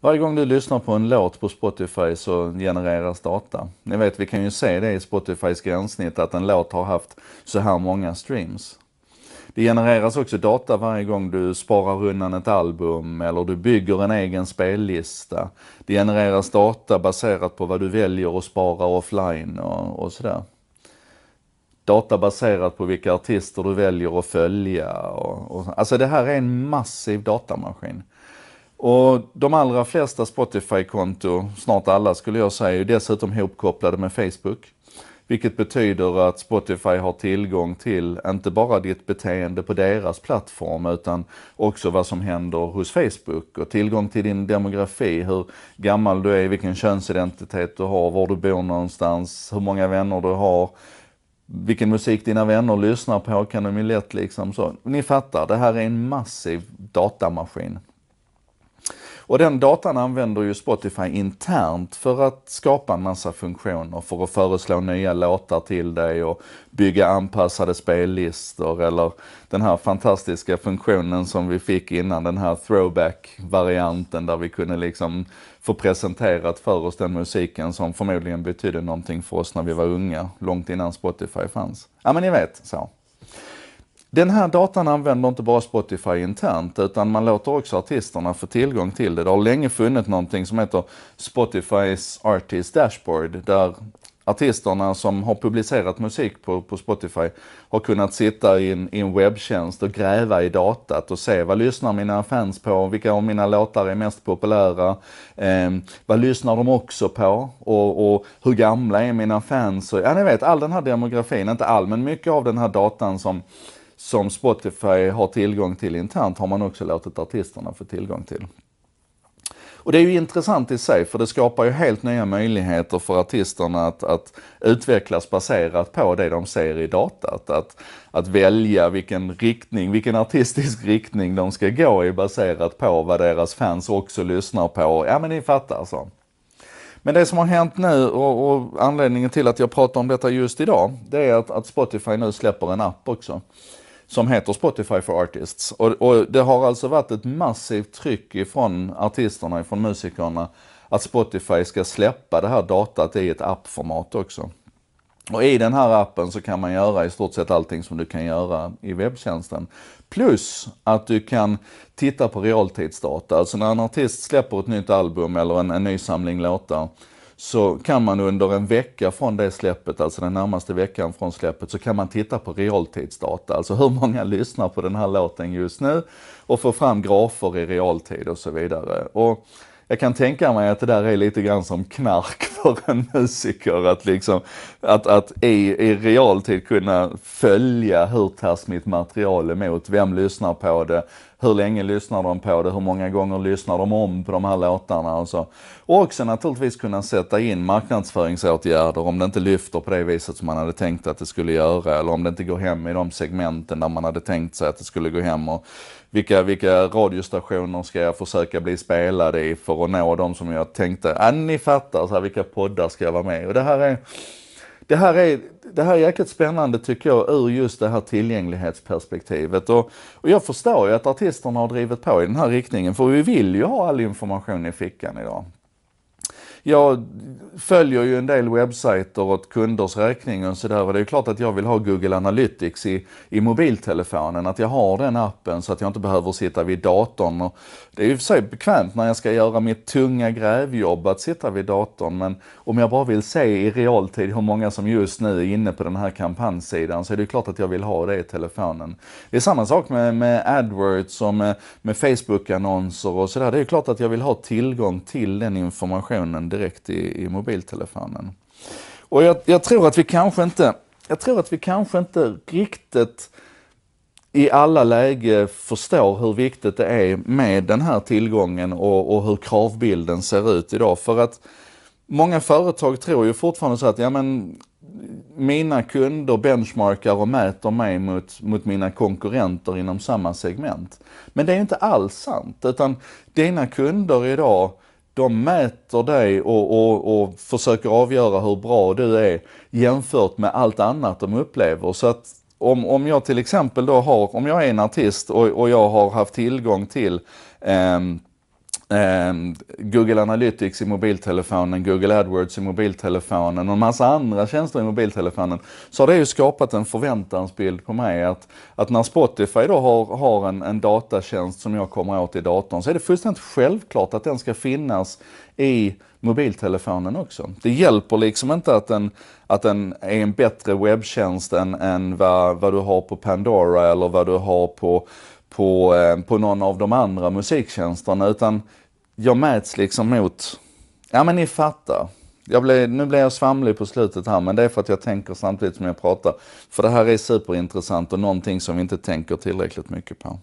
Varje gång du lyssnar på en låt på Spotify så genereras data. Ni vet, vi kan ju se det i Spotifys gränssnitt att en låt har haft så här många streams. Det genereras också data varje gång du sparar undan ett album eller du bygger en egen spellista. Det genereras data baserat på vad du väljer att spara offline och, och sådär. Data baserat på vilka artister du väljer att följa. Och, och, alltså det här är en massiv datamaskin. Och de allra flesta Spotify-konto, snart alla skulle jag säga, är dessutom hopkopplade med Facebook. Vilket betyder att Spotify har tillgång till inte bara ditt beteende på deras plattform utan också vad som händer hos Facebook och tillgång till din demografi, hur gammal du är, vilken könsidentitet du har, var du bor någonstans, hur många vänner du har, vilken musik dina vänner lyssnar på kan de ju lätt liksom så. Ni fattar, det här är en massiv datamaskin. Och den datan använder ju Spotify internt för att skapa en massa funktioner, för att föreslå nya låtar till dig och bygga anpassade spellistor eller den här fantastiska funktionen som vi fick innan, den här throwback-varianten där vi kunde liksom få presenterat för oss den musiken som förmodligen betydde någonting för oss när vi var unga, långt innan Spotify fanns. Ja men ni vet, så. Den här datan använder inte bara Spotify internt, utan man låter också artisterna få tillgång till det. Det har länge funnits någonting som heter Spotifys Artist Dashboard, där artisterna som har publicerat musik på, på Spotify har kunnat sitta i en, i en webbtjänst och gräva i datat och se vad lyssnar mina fans på, vilka av mina låtar är mest populära, eh, vad lyssnar de också på och, och, hur gamla är mina fans? Och, ja, ni vet all den här demografin, inte all, men mycket av den här datan som som Spotify har tillgång till internt har man också låtit artisterna få tillgång till. Och det är ju intressant i sig för det skapar ju helt nya möjligheter för artisterna att, att utvecklas baserat på det de ser i datat. Att, att välja vilken riktning, vilken artistisk riktning de ska gå i baserat på vad deras fans också lyssnar på. Ja men ni fattar alltså. Men det som har hänt nu och, och anledningen till att jag pratar om detta just idag, det är att, att Spotify nu släpper en app också som heter Spotify for Artists. Och, och, det har alltså varit ett massivt tryck ifrån artisterna, ifrån musikerna, att Spotify ska släppa det här datat i ett appformat också. Och i den här appen så kan man göra i stort sett allting som du kan göra i webbtjänsten. Plus att du kan titta på realtidsdata, alltså när en artist släpper ett nytt album eller en, en ny samling låtar så kan man under en vecka från det släppet, alltså den närmaste veckan från släppet, så kan man titta på realtidsdata. Alltså hur många lyssnar på den här låten just nu och få fram grafer i realtid och så vidare. Och jag kan tänka mig att det där är lite grann som knark för en musiker. Att, liksom, att, att i, i realtid kunna följa hur tas mitt material emot, vem lyssnar på det, hur länge lyssnar de på det, hur många gånger lyssnar de om på de här låtarna och så. Och också naturligtvis kunna sätta in marknadsföringsåtgärder om det inte lyfter på det viset som man hade tänkt att det skulle göra eller om det inte går hem i de segmenten där man hade tänkt sig att det skulle gå hem. Och vilka, vilka radiostationer ska jag försöka bli spelad i för att nå de som jag tänkte, ja ah, ni fattar så här, vilka poddar ska jag vara med i? Och det här är det här är, det här är jäkligt spännande tycker jag ur just det här tillgänglighetsperspektivet. Och, och jag förstår ju att artisterna har drivit på i den här riktningen för vi vill ju ha all information i fickan idag jag följer ju en del webbsajter åt kunders räkning och sådär och det är klart att jag vill ha Google Analytics i, i mobiltelefonen, att jag har den appen så att jag inte behöver sitta vid datorn. Och det är ju för sig bekvämt när jag ska göra mitt tunga grävjobb att sitta vid datorn men om jag bara vill se i realtid hur många som just nu är inne på den här kampanjsidan så är det klart att jag vill ha det i telefonen. Det är samma sak med, med AdWords och med, med Facebook-annonser och sådär. Det är klart att jag vill ha tillgång till den informationen direkt i, i mobiltelefonen. Och jag, jag, tror att vi kanske inte, jag tror att vi kanske inte riktigt i alla läge förstår hur viktigt det är med den här tillgången och, och hur kravbilden ser ut idag. För att många företag tror ju fortfarande så att, ja men mina kunder benchmarkar och mäter mig mot, mot mina konkurrenter inom samma segment. Men det är inte alls sant, utan dina kunder idag de mäter dig och, och, och försöker avgöra hur bra du är jämfört med allt annat de upplever. Så att om, om jag till exempel då har, om jag är en artist och, och jag har haft tillgång till eh, Ehm, Google Analytics i mobiltelefonen, Google AdWords i mobiltelefonen och en massa andra tjänster i mobiltelefonen. Så har det ju skapat en förväntansbild på mig att, att när Spotify då har, har en, en datatjänst som jag kommer åt i datorn så är det fullständigt självklart att den ska finnas i mobiltelefonen också. Det hjälper liksom inte att den, att den är en bättre webbtjänst än, än vad, vad du har på Pandora eller vad du har på på, eh, på någon av de andra musiktjänsterna utan jag mäts liksom mot, ja men ni fattar. Jag blev, nu blev jag svamlig på slutet här men det är för att jag tänker samtidigt som jag pratar. För det här är superintressant och någonting som vi inte tänker tillräckligt mycket på.